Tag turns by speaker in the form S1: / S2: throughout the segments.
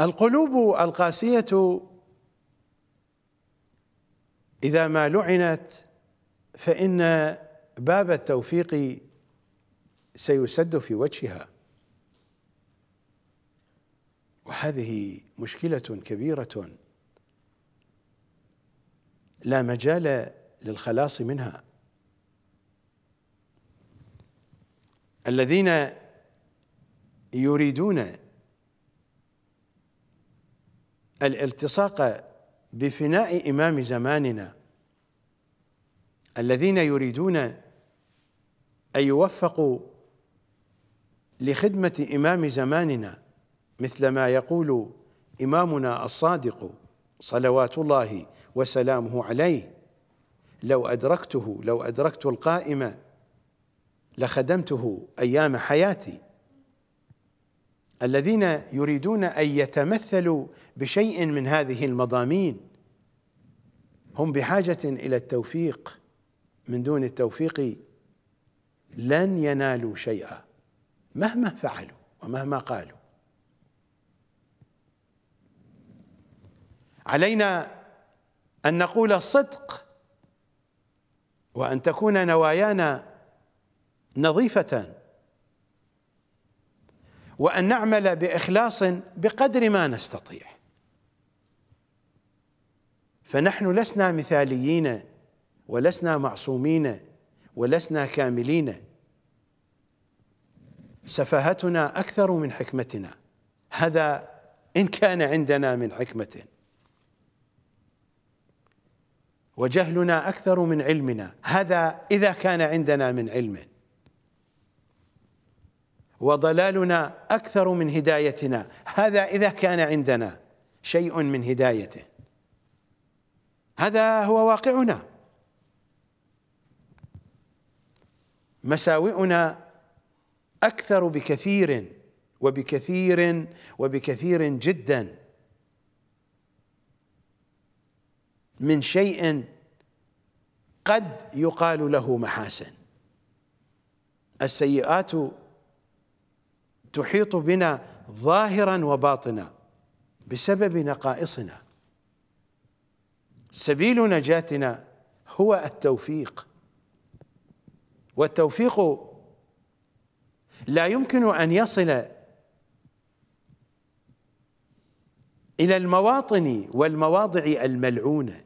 S1: القلوب القاسية إذا ما لعنت فإن باب التوفيق سيسد في وجهها وهذه مشكلة كبيرة لا مجال للخلاص منها الذين يريدون الالتصاق بفناء إمام زماننا الذين يريدون أن يوفقوا لخدمة إمام زماننا مثل ما يقول إمامنا الصادق صلوات الله وسلامه عليه لو أدركته لو أدركت القائمة لخدمته أيام حياتي الذين يريدون ان يتمثلوا بشيء من هذه المضامين هم بحاجه الى التوفيق من دون التوفيق لن ينالوا شيئا مهما فعلوا ومهما قالوا علينا ان نقول الصدق وان تكون نوايانا نظيفه وأن نعمل بإخلاص بقدر ما نستطيع فنحن لسنا مثاليين ولسنا معصومين ولسنا كاملين سفاهتنا أكثر من حكمتنا هذا إن كان عندنا من حكمة وجهلنا أكثر من علمنا هذا إذا كان عندنا من علم وضلالنا أكثر من هدايتنا هذا إذا كان عندنا شيء من هدايته هذا هو واقعنا مساوئنا أكثر بكثير وبكثير وبكثير جدا من شيء قد يقال له محاسن السيئات تحيط بنا ظاهرا وباطنا بسبب نقائصنا سبيل نجاتنا هو التوفيق والتوفيق لا يمكن ان يصل الى المواطن والمواضع الملعونه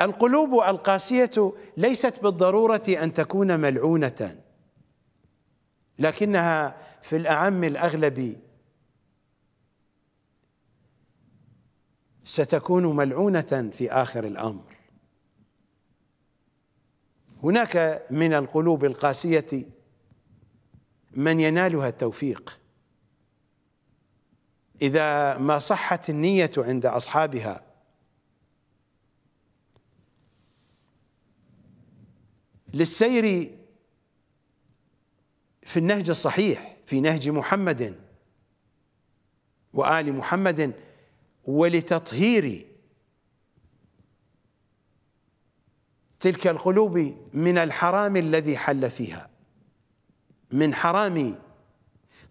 S1: القلوب القاسيه ليست بالضروره ان تكون ملعونه لكنها في الأعم الأغلب ستكون ملعونة في آخر الأمر هناك من القلوب القاسية من ينالها التوفيق إذا ما صحت النية عند أصحابها للسير في النهج الصحيح في نهج محمد وآل محمد ولتطهير تلك القلوب من الحرام الذي حل فيها من حرام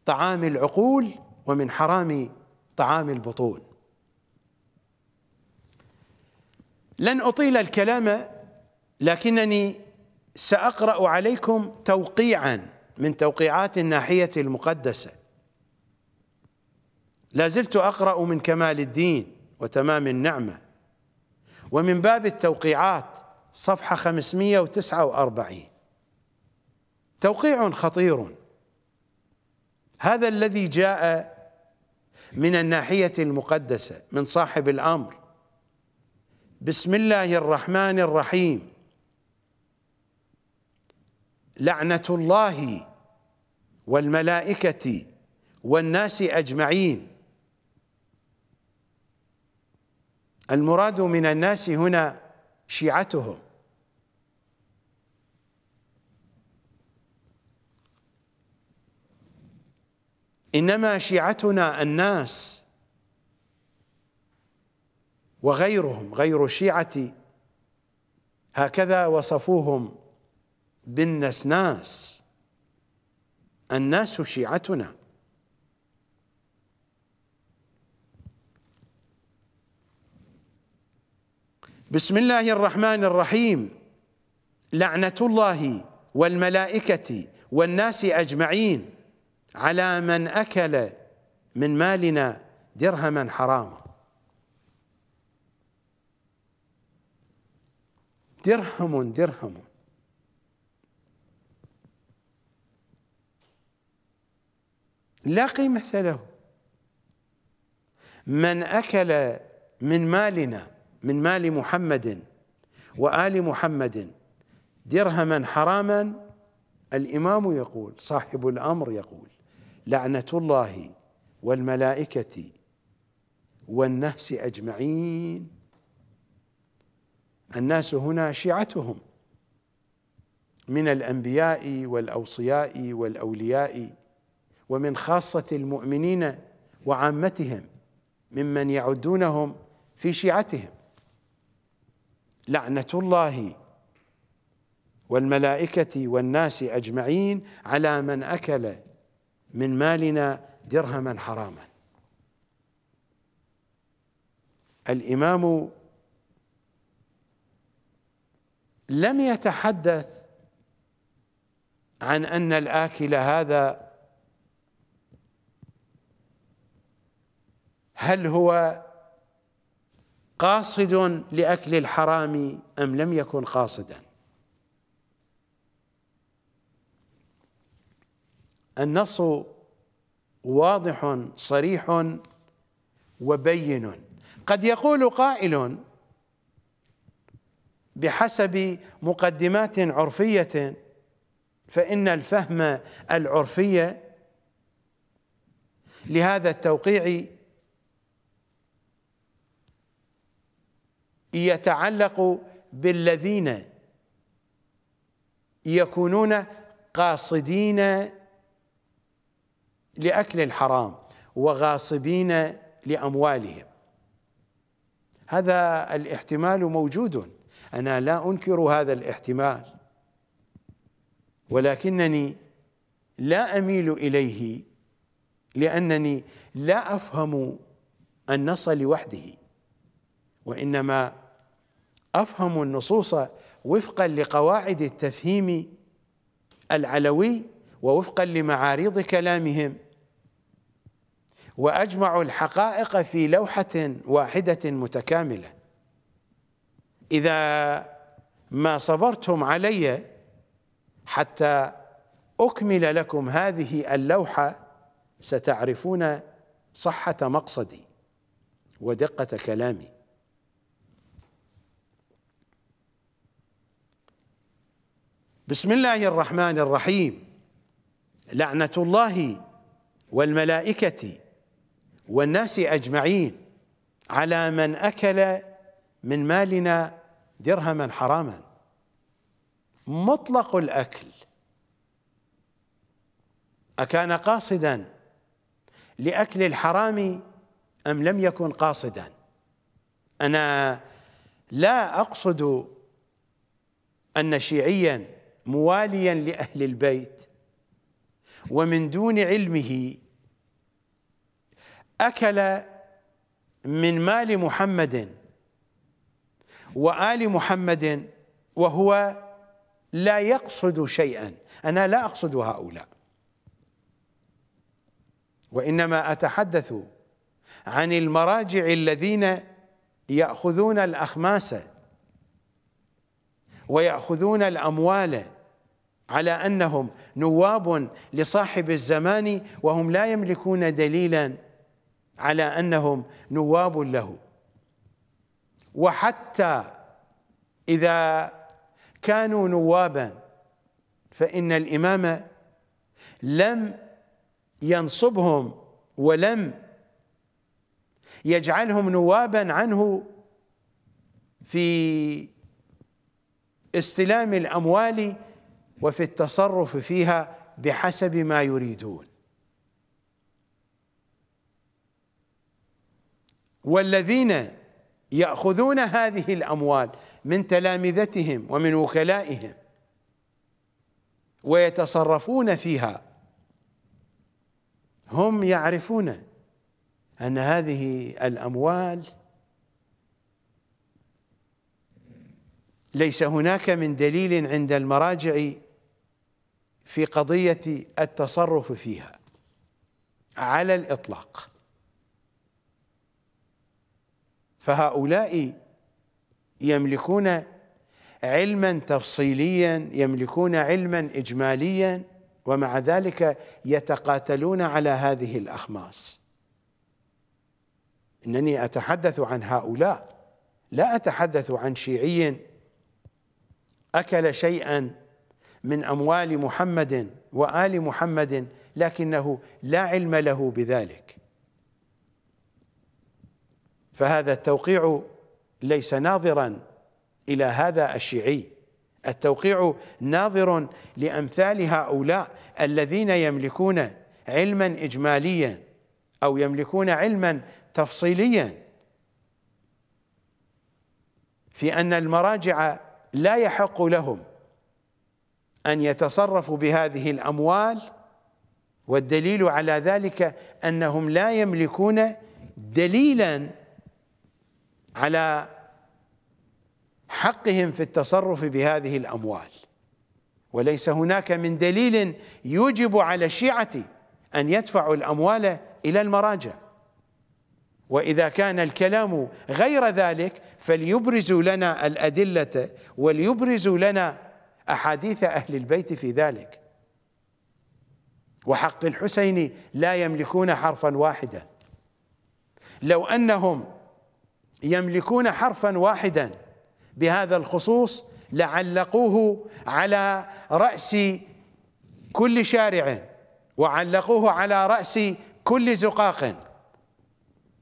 S1: طعام العقول ومن حرام طعام البطون لن أطيل الكلام لكنني سأقرأ عليكم توقيعاً من توقيعات الناحية المقدسة لا زلت أقرأ من كمال الدين وتمام النعمة ومن باب التوقيعات صفحة 549 توقيع خطير هذا الذي جاء من الناحية المقدسة من صاحب الأمر بسم الله الرحمن الرحيم لعنة الله والملائكة والناس أجمعين المراد من الناس هنا شيعتهم إنما شيعتنا الناس وغيرهم غير الشيعة هكذا وصفوهم بالنسناس الناس شيعتنا بسم الله الرحمن الرحيم لعنة الله والملائكة والناس أجمعين على من أكل من مالنا درهما حراما درهم درهم لا قيمة له من أكل من مالنا من مال محمد وآل محمد درهما حراما الإمام يقول صاحب الأمر يقول لعنة الله والملائكة والنفس أجمعين الناس هنا شيعتهم من الأنبياء والأوصياء والأولياء ومن خاصة المؤمنين وعامتهم ممن يعدونهم في شيعتهم لعنة الله والملائكة والناس أجمعين على من أكل من مالنا درهما حراما الإمام لم يتحدث عن أن الآكل هذا هل هو قاصد لأكل الحرام أم لم يكن قاصدا النص واضح صريح وبين قد يقول قائل بحسب مقدمات عرفية فإن الفهم العرفي لهذا التوقيع يتعلق بالذين يكونون قاصدين لأكل الحرام وغاصبين لأموالهم هذا الاحتمال موجود أنا لا أنكر هذا الاحتمال ولكنني لا أميل إليه لأنني لا أفهم النص لوحده وإنما افهم النصوص وفقا لقواعد التفهيم العلوي ووفقا لمعاريض كلامهم واجمع الحقائق في لوحه واحده متكامله اذا ما صبرتم علي حتى اكمل لكم هذه اللوحه ستعرفون صحه مقصدي ودقه كلامي بسم الله الرحمن الرحيم لعنة الله والملائكة والناس أجمعين على من أكل من مالنا درهما حراما مطلق الأكل أكان قاصدا لأكل الحرام أم لم يكن قاصدا أنا لا أقصد أن شيعيا مواليا لأهل البيت ومن دون علمه أكل من مال محمد وآل محمد وهو لا يقصد شيئا أنا لا أقصد هؤلاء وإنما أتحدث عن المراجع الذين يأخذون الأخماس ويأخذون الأموال على انهم نواب لصاحب الزمان وهم لا يملكون دليلا على انهم نواب له وحتى اذا كانوا نوابا فان الامام لم ينصبهم ولم يجعلهم نوابا عنه في استلام الاموال وفي التصرف فيها بحسب ما يريدون والذين ياخذون هذه الاموال من تلامذتهم ومن وكلائهم ويتصرفون فيها هم يعرفون ان هذه الاموال ليس هناك من دليل عند المراجع في قضية التصرف فيها على الإطلاق فهؤلاء يملكون علما تفصيليا يملكون علما إجماليا ومع ذلك يتقاتلون على هذه الأخماس إنني أتحدث عن هؤلاء لا أتحدث عن شيعي أكل شيئا من أموال محمد وآل محمد لكنه لا علم له بذلك فهذا التوقيع ليس ناظرا إلى هذا الشيعي التوقيع ناظر لأمثال هؤلاء الذين يملكون علما إجماليا أو يملكون علما تفصيليا في أن المراجع لا يحق لهم أن يتصرفوا بهذه الأموال والدليل على ذلك أنهم لا يملكون دليلا على حقهم في التصرف بهذه الأموال وليس هناك من دليل يوجب على الشيعة أن يدفعوا الأموال إلى المراجع وإذا كان الكلام غير ذلك فليبرزوا لنا الأدلة وليبرزوا لنا أحاديث أهل البيت في ذلك وحق الحسين لا يملكون حرفا واحدا لو أنهم يملكون حرفا واحدا بهذا الخصوص لعلقوه على رأس كل شارع وعلقوه على رأس كل زقاق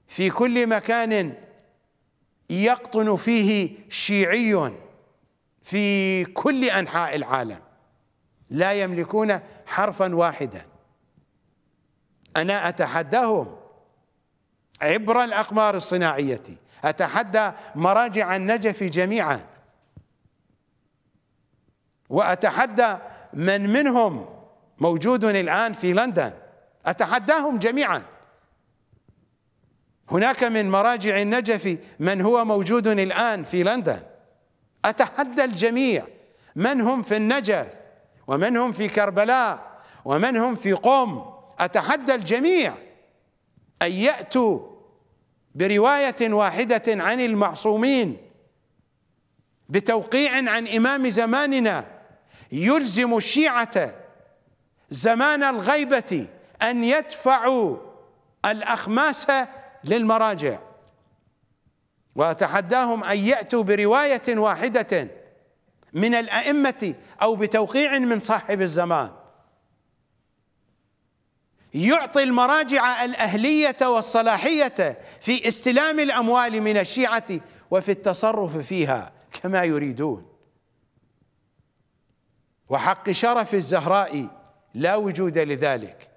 S1: في كل مكان يقطن فيه شيعي في كل أنحاء العالم لا يملكون حرفا واحدا أنا أتحداهم عبر الأقمار الصناعية أتحدى مراجع النجف جميعا وأتحدى من منهم موجود الآن في لندن أتحداهم جميعا هناك من مراجع النجف من هو موجود الآن في لندن أتحدى الجميع من هم في النجف ومن هم في كربلاء ومن هم في قم أتحدى الجميع أن يأتوا برواية واحدة عن المعصومين بتوقيع عن إمام زماننا يلزم الشيعة زمان الغيبة أن يدفعوا الأخماس للمراجع وأتحداهم أن يأتوا برواية واحدة من الأئمة أو بتوقيع من صاحب الزمان يعطي المراجع الأهلية والصلاحية في استلام الأموال من الشيعة وفي التصرف فيها كما يريدون وحق شرف الزهراء لا وجود لذلك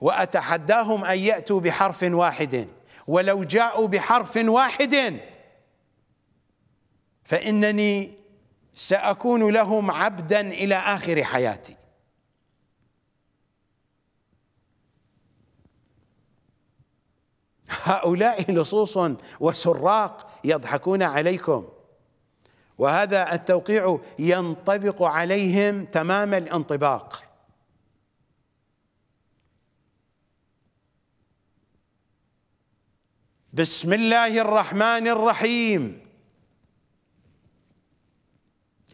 S1: وأتحداهم أن يأتوا بحرف واحد ولو جاءوا بحرف واحد فانني ساكون لهم عبدا الى اخر حياتي هؤلاء لصوص وسراق يضحكون عليكم وهذا التوقيع ينطبق عليهم تمام الانطباق بسم الله الرحمن الرحيم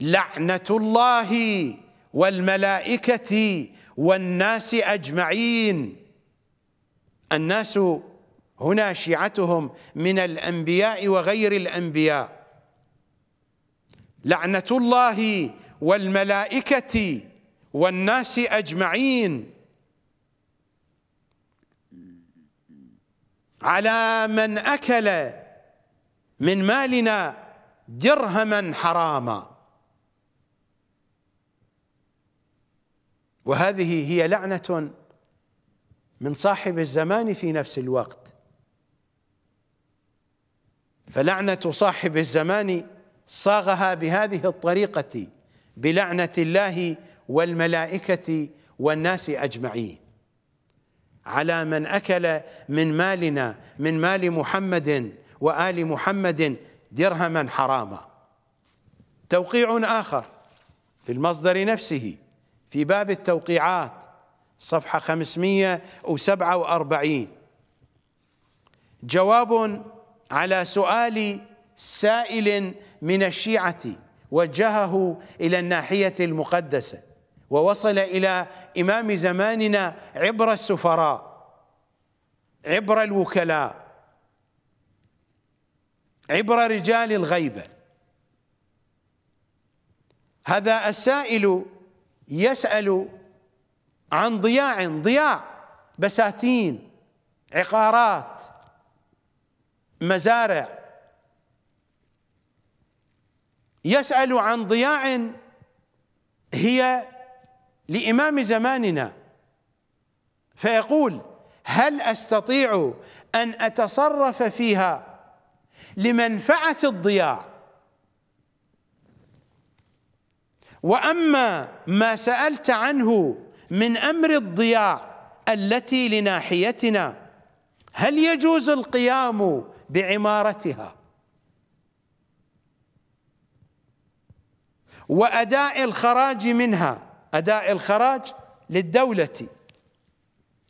S1: لعنه الله والملائكه والناس اجمعين الناس هنا شيعتهم من الانبياء وغير الانبياء لعنه الله والملائكه والناس اجمعين على من أكل من مالنا درهما حراما وهذه هي لعنة من صاحب الزمان في نفس الوقت فلعنة صاحب الزمان صاغها بهذه الطريقة بلعنة الله والملائكة والناس أجمعين على من أكل من مالنا من مال محمد وآل محمد درهما حراما توقيع آخر في المصدر نفسه في باب التوقيعات صفحة 547 جواب على سؤال سائل من الشيعة وجهه إلى الناحية المقدسة ووصل إلى إمام زماننا عبر السفراء عبر الوكلاء عبر رجال الغيبة هذا السائل يسأل عن ضياع ضياع بساتين عقارات مزارع يسأل عن ضياع هي لامام زماننا فيقول هل استطيع ان اتصرف فيها لمنفعه الضياع واما ما سالت عنه من امر الضياع التي لناحيتنا هل يجوز القيام بعمارتها واداء الخراج منها أداء الخراج للدولة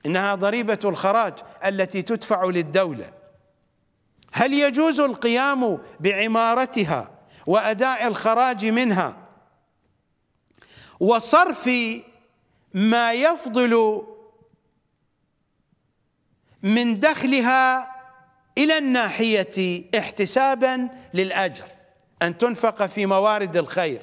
S1: إنها ضريبة الخراج التي تدفع للدولة هل يجوز القيام بعمارتها وأداء الخراج منها وصرف ما يفضل من دخلها الى الناحيه احتسابا للاجر ان تنفق في موارد الخير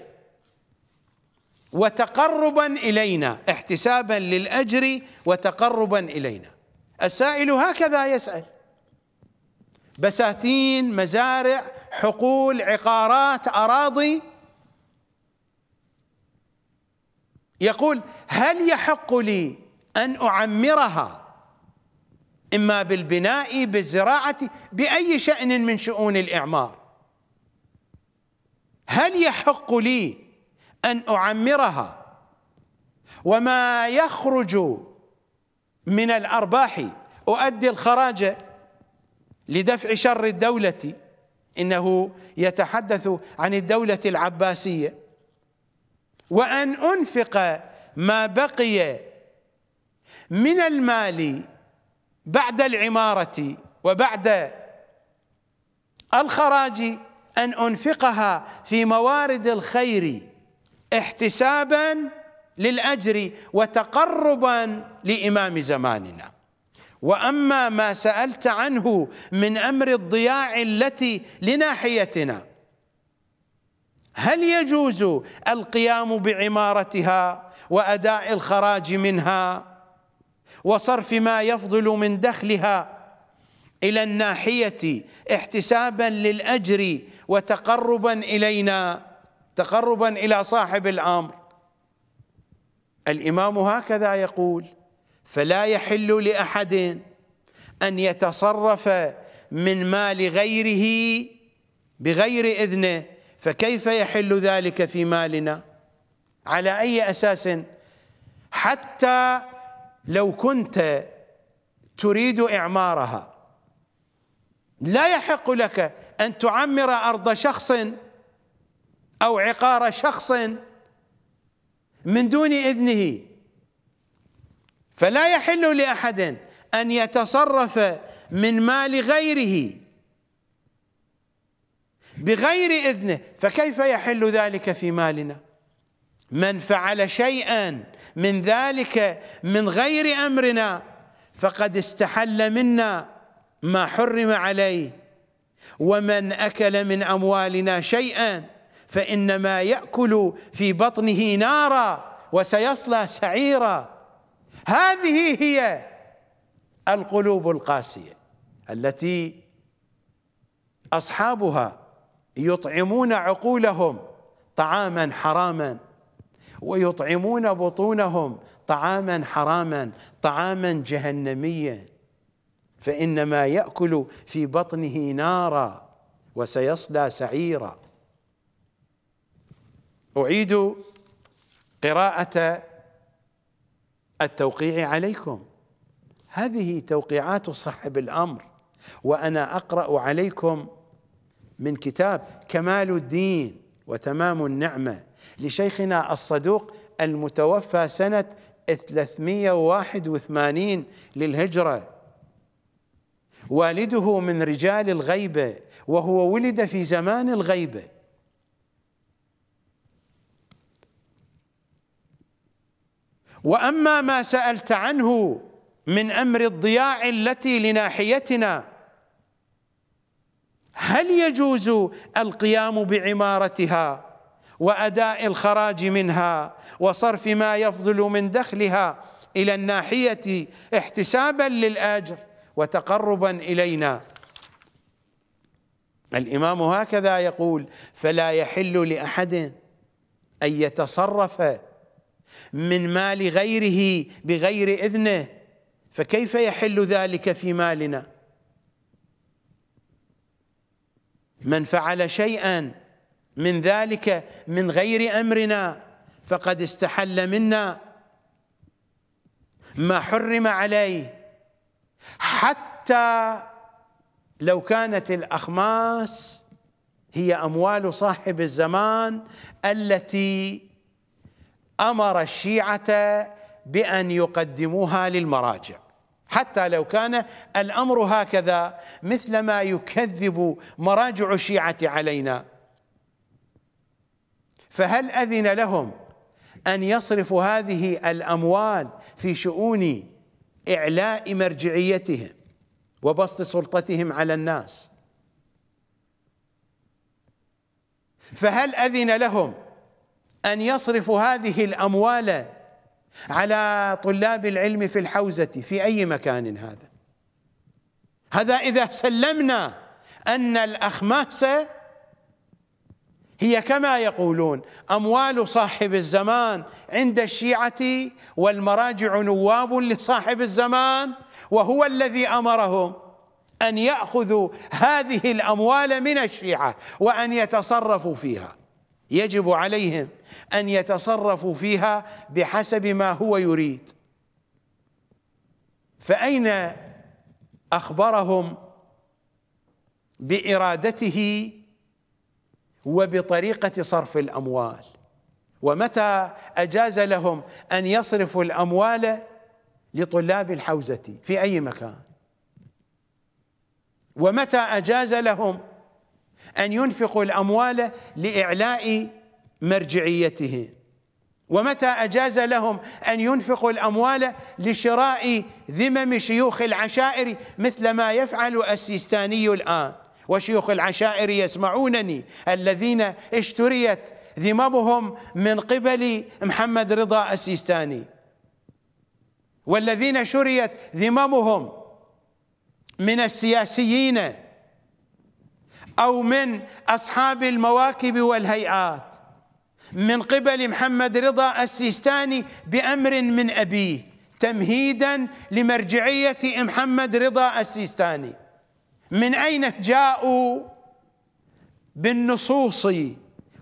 S1: وتقربا الينا احتسابا للاجر وتقربا الينا السائل هكذا يسال بساتين مزارع حقول عقارات اراضي يقول هل يحق لي ان اعمرها اما بالبناء بالزراعه باي شان من شؤون الاعمار هل يحق لي أن أعمرها وما يخرج من الأرباح أؤدي الخراج لدفع شر الدولة إنه يتحدث عن الدولة العباسية وأن أنفق ما بقي من المال بعد العمارة وبعد الخراج أن أنفقها في موارد الخير احتسابا للاجر وتقربا لامام زماننا واما ما سالت عنه من امر الضياع التي لناحيتنا هل يجوز القيام بعمارتها واداء الخراج منها وصرف ما يفضل من دخلها الى الناحيه احتسابا للاجر وتقربا الينا تقربا الى صاحب الامر الامام هكذا يقول فلا يحل لاحد ان يتصرف من مال غيره بغير اذنه فكيف يحل ذلك في مالنا على اي اساس حتى لو كنت تريد اعمارها لا يحق لك ان تعمر ارض شخص أو عقار شخص من دون إذنه فلا يحل لأحد أن يتصرف من مال غيره بغير إذنه فكيف يحل ذلك في مالنا من فعل شيئا من ذلك من غير أمرنا فقد استحل منا ما حرم عليه ومن أكل من أموالنا شيئا فإنما يأكل في بطنه نارا وسيصلى سعيرا هذه هي القلوب القاسية التي أصحابها يطعمون عقولهم طعاما حراما ويطعمون بطونهم طعاما حراما طعاما جهنميا فإنما يأكل في بطنه نارا وسيصلى سعيرا أعيد قراءة التوقيع عليكم هذه توقيعات صاحب الأمر وأنا أقرأ عليكم من كتاب كمال الدين وتمام النعمة لشيخنا الصدوق المتوفى سنة 381 للهجرة والده من رجال الغيبة وهو ولد في زمان الغيبه واما ما سالت عنه من امر الضياع التي لناحيتنا هل يجوز القيام بعمارتها واداء الخراج منها وصرف ما يفضل من دخلها الى الناحيه احتسابا للاجر وتقربا الينا الامام هكذا يقول فلا يحل لاحد ان يتصرف من مال غيره بغير إذنه فكيف يحل ذلك في مالنا من فعل شيئا من ذلك من غير أمرنا فقد استحل منا ما حرم عليه حتى لو كانت الأخماس هي أموال صاحب الزمان التي امر الشيعه بان يقدموها للمراجع حتى لو كان الامر هكذا مثل ما يكذب مراجع الشيعه علينا فهل اذن لهم ان يصرفوا هذه الاموال في شؤون اعلاء مرجعيتهم وبسط سلطتهم على الناس فهل اذن لهم أن يصرفوا هذه الأموال على طلاب العلم في الحوزة في أي مكان هذا هذا إذا سلمنا أن الأخماس هي كما يقولون أموال صاحب الزمان عند الشيعة والمراجع نواب لصاحب الزمان وهو الذي أمرهم أن يأخذوا هذه الأموال من الشيعة وأن يتصرفوا فيها يجب عليهم أن يتصرفوا فيها بحسب ما هو يريد فأين أخبرهم بإرادته وبطريقة صرف الأموال ومتى أجاز لهم أن يصرفوا الأموال لطلاب الحوزة في أي مكان ومتى أجاز لهم أن ينفقوا الأموال لإعلاء مرجعيته ومتى أجاز لهم أن ينفقوا الأموال لشراء ذمم شيوخ العشائر مثل ما يفعل السيستاني الآن وشيوخ العشائر يسمعونني الذين اشتريت ذممهم من قبل محمد رضا السيستاني والذين شريت ذممهم من السياسيين أو من أصحاب المواكب والهيئات من قبل محمد رضا السيستاني بأمر من أبيه تمهيدا لمرجعية محمد رضا السيستاني من أين جاءوا بالنصوص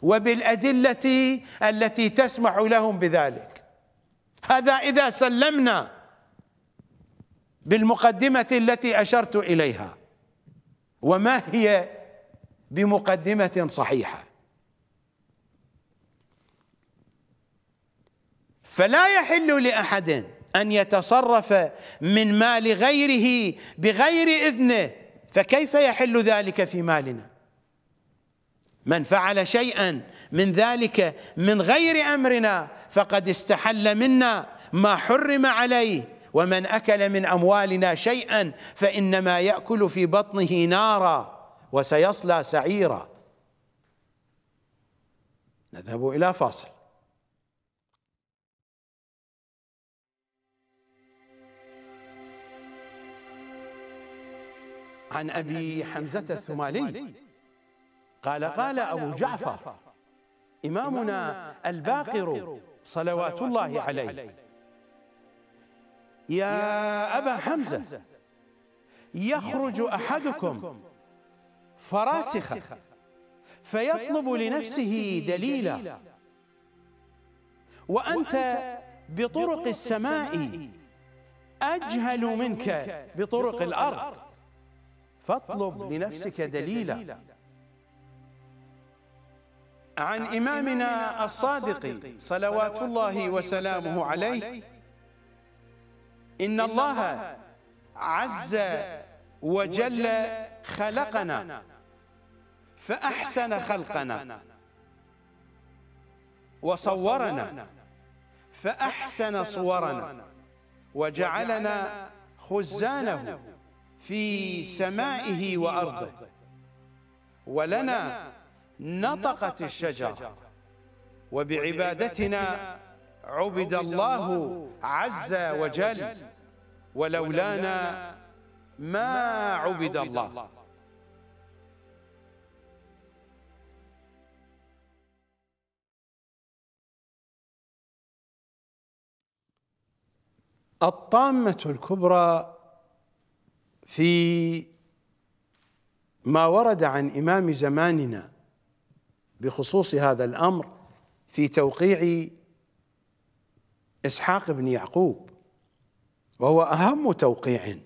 S1: وبالأدلة التي تسمح لهم بذلك هذا إذا سلمنا بالمقدمة التي أشرت إليها وما هي بمقدمة صحيحة فلا يحل لأحد أن يتصرف من مال غيره بغير إذنه فكيف يحل ذلك في مالنا من فعل شيئا من ذلك من غير أمرنا فقد استحل منا ما حرم عليه ومن أكل من أموالنا شيئا فإنما يأكل في بطنه ناراً وسيصلى سعيرا نذهب إلى فاصل عن أبي حمزة الثمالي قال قال أبو جعفر إمامنا الباقر صلوات الله عليه يا أبا حمزة يخرج أحدكم فراسخة فيطلب لنفسه دليلا وأنت بطرق السماء أجهل منك بطرق الأرض فاطلب لنفسك دليلا عن إمامنا الصادق صلوات الله وسلامه عليه إن الله عز وجل خلقنا فأحسن خلقنا وصورنا فأحسن صورنا وجعلنا خزانه في سمائه وأرضه ولنا نطقت الشجر وبعبادتنا عبد الله عز وجل ولولانا ما عبد الله الطامة الكبرى في ما ورد عن إمام زماننا بخصوص هذا الأمر في توقيع إسحاق بن يعقوب وهو أهم توقيع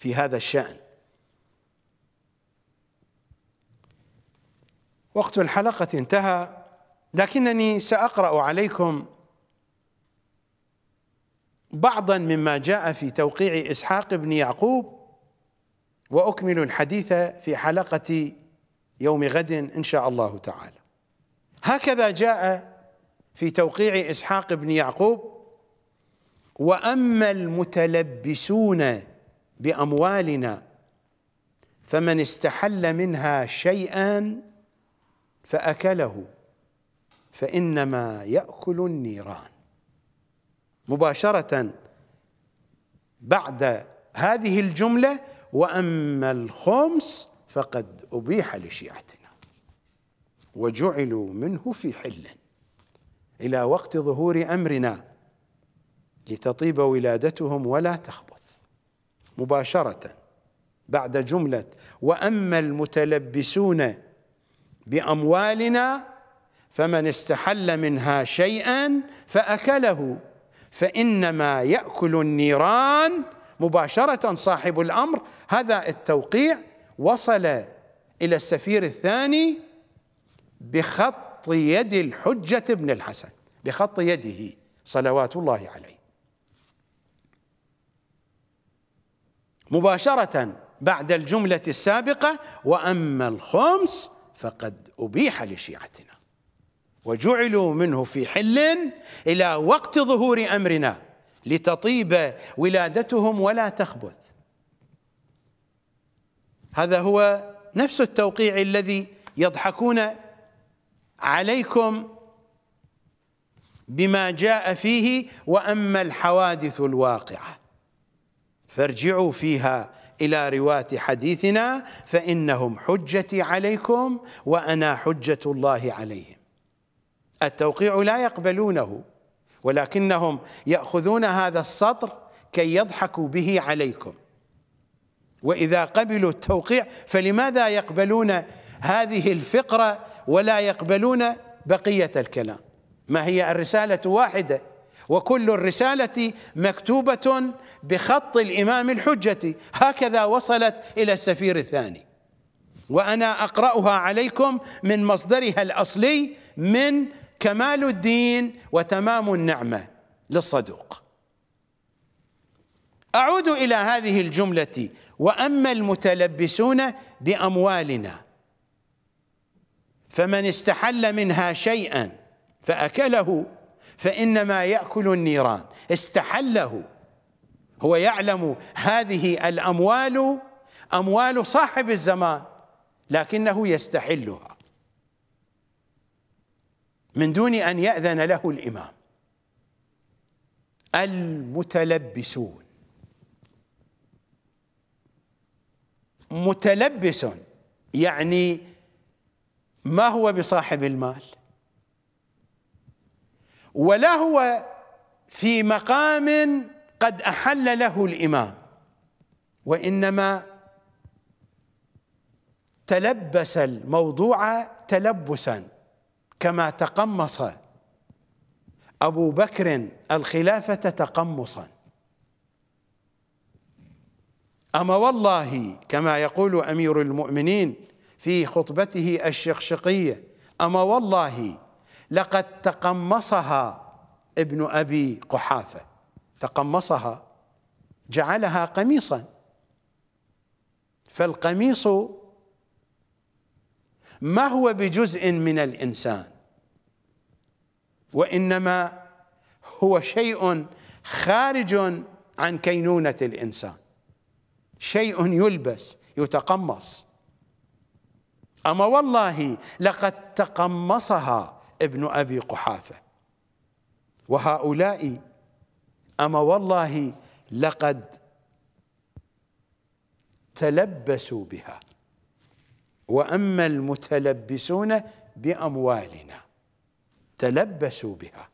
S1: في هذا الشأن وقت الحلقة انتهى لكنني سأقرأ عليكم بعضا مما جاء في توقيع إسحاق بن يعقوب وأكمل الحديث في حلقة يوم غد إن شاء الله تعالى هكذا جاء في توقيع إسحاق بن يعقوب وأما المتلبسون باموالنا فمن استحل منها شيئا فاكله فانما ياكل النيران مباشره بعد هذه الجمله واما الخمس فقد ابيح لشيعتنا وجعلوا منه في حل الى وقت ظهور امرنا لتطيب ولادتهم ولا تخبط مباشرة بعد جملة وأما المتلبسون بأموالنا فمن استحل منها شيئا فأكله فإنما يأكل النيران مباشرة صاحب الأمر هذا التوقيع وصل إلى السفير الثاني بخط يد الحجة ابن الحسن بخط يده صلوات الله عليه مباشرة بعد الجملة السابقة وأما الخمس فقد أبيح لشيعتنا وجعلوا منه في حل إلى وقت ظهور أمرنا لتطيب ولادتهم ولا تخبث هذا هو نفس التوقيع الذي يضحكون عليكم بما جاء فيه وأما الحوادث الواقعة فارجعوا فيها إلى رواة حديثنا فإنهم حجتي عليكم وأنا حجة الله عليهم التوقيع لا يقبلونه ولكنهم يأخذون هذا السطر كي يضحكوا به عليكم وإذا قبلوا التوقيع فلماذا يقبلون هذه الفقرة ولا يقبلون بقية الكلام ما هي الرسالة واحدة وكل الرسالة مكتوبة بخط الإمام الحجة هكذا وصلت إلى السفير الثاني وأنا أقرأها عليكم من مصدرها الأصلي من كمال الدين وتمام النعمة للصدوق أعود إلى هذه الجملة وأما المتلبسون بأموالنا فمن استحل منها شيئا فأكله فإنما يأكل النيران استحله هو يعلم هذه الأموال أموال صاحب الزمان لكنه يستحلها من دون أن يأذن له الإمام المتلبسون متلبس يعني ما هو بصاحب المال ولا هو في مقام قد أحل له الإمام وإنما تلبس الموضوع تلبسا كما تقمص أبو بكر الخلافة تقمصا أما والله كما يقول أمير المؤمنين في خطبته الشقشقية أما والله لقد تقمصها ابن ابي قحافه تقمصها جعلها قميصا فالقميص ما هو بجزء من الانسان وانما هو شيء خارج عن كينونه الانسان شيء يلبس يتقمص اما والله لقد تقمصها ابن أبي قحافة وهؤلاء أما والله لقد تلبسوا بها وأما المتلبسون بأموالنا تلبسوا بها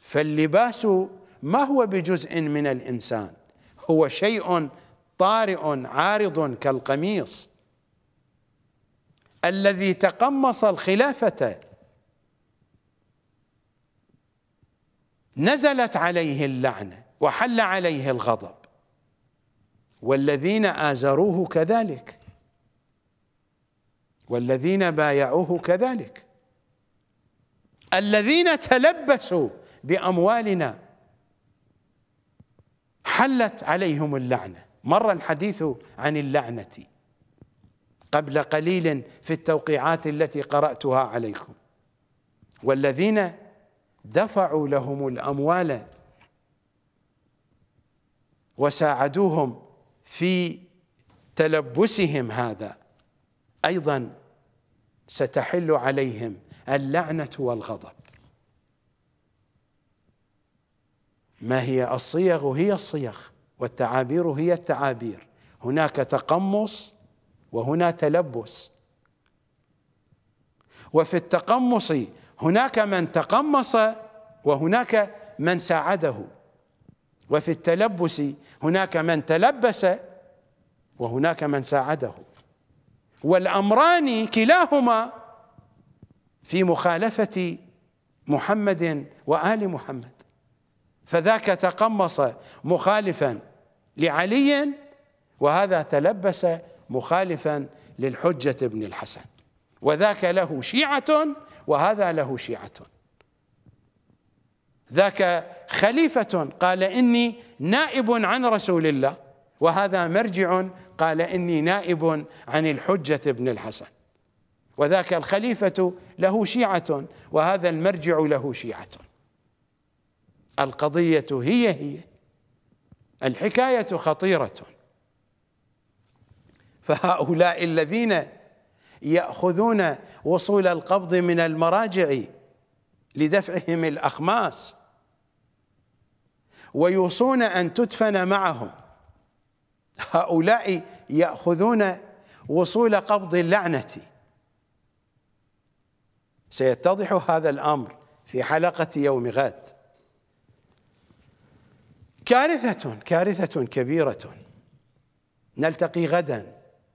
S1: فاللباس ما هو بجزء من الإنسان هو شيء طارئ عارض كالقميص الذي تقمص الخلافة نزلت عليه اللعنة وحل عليه الغضب والذين آزروه كذلك والذين بايعوه كذلك الذين تلبسوا بأموالنا حلت عليهم اللعنة مر الحديث عن اللعنة قبل قليل في التوقيعات التي قرأتها عليكم والذين دفعوا لهم الأموال وساعدوهم في تلبسهم هذا أيضا ستحل عليهم اللعنة والغضب ما هي الصيغ هي الصيغ والتعابير هي التعابير هناك تقمص وهنا تلبس وفي التقمص هناك من تقمص وهناك من ساعده وفي التلبس هناك من تلبس وهناك من ساعده والامران كلاهما في مخالفه محمد وال محمد فذاك تقمص مخالفا لعلي وهذا تلبس مخالفا للحجة ابن الحسن وذاك له شيعة وهذا له شيعة ذاك خليفة قال إني نائب عن رسول الله وهذا مرجع قال إني نائب عن الحجة ابن الحسن وذاك الخليفة له شيعة وهذا المرجع له شيعة القضية هي هي الحكاية خطيرة فهؤلاء الذين ياخذون وصول القبض من المراجع لدفعهم الاخماس ويوصون ان تدفن معهم هؤلاء ياخذون وصول قبض اللعنه سيتضح هذا الامر في حلقه يوم غد كارثه كارثه كبيره نلتقي غدا